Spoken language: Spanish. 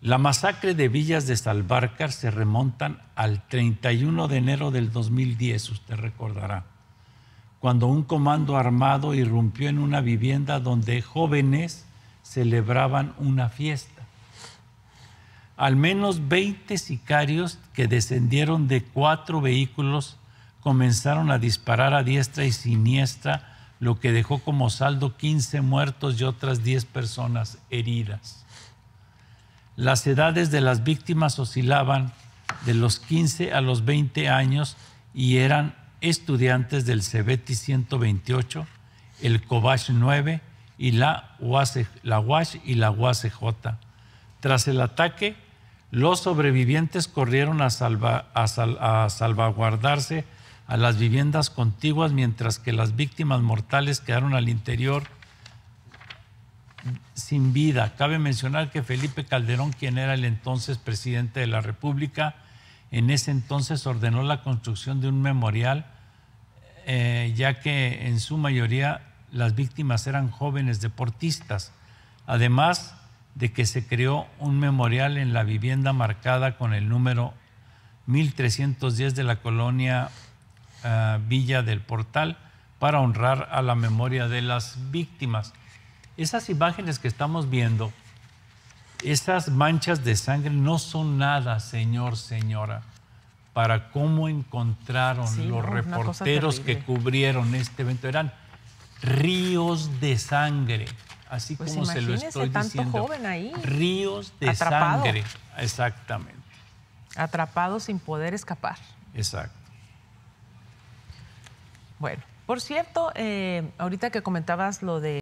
La masacre de Villas de Salvarcar se remontan al 31 de enero del 2010, usted recordará, cuando un comando armado irrumpió en una vivienda donde jóvenes celebraban una fiesta. Al menos 20 sicarios que descendieron de cuatro vehículos comenzaron a disparar a diestra y siniestra lo que dejó como saldo 15 muertos y otras 10 personas heridas. Las edades de las víctimas oscilaban de los 15 a los 20 años y eran estudiantes del Cebeti 128, el covash 9 y la UASH, la y la UACJ. Tras el ataque, los sobrevivientes corrieron a salvaguardarse a las viviendas contiguas, mientras que las víctimas mortales quedaron al interior sin vida. Cabe mencionar que Felipe Calderón, quien era el entonces presidente de la República, en ese entonces ordenó la construcción de un memorial, eh, ya que en su mayoría las víctimas eran jóvenes deportistas, además de que se creó un memorial en la vivienda marcada con el número 1310 de la colonia eh, Villa del Portal para honrar a la memoria de las víctimas. Esas imágenes que estamos viendo, esas manchas de sangre no son nada, señor, señora, para cómo encontraron los reporteros que cubrieron este evento. Eran ríos de sangre, así pues como se lo estoy tanto Joven ahí, ríos de sangre, exactamente. Atrapados sin poder escapar. Exacto. Bueno, por cierto, eh, ahorita que comentabas lo de...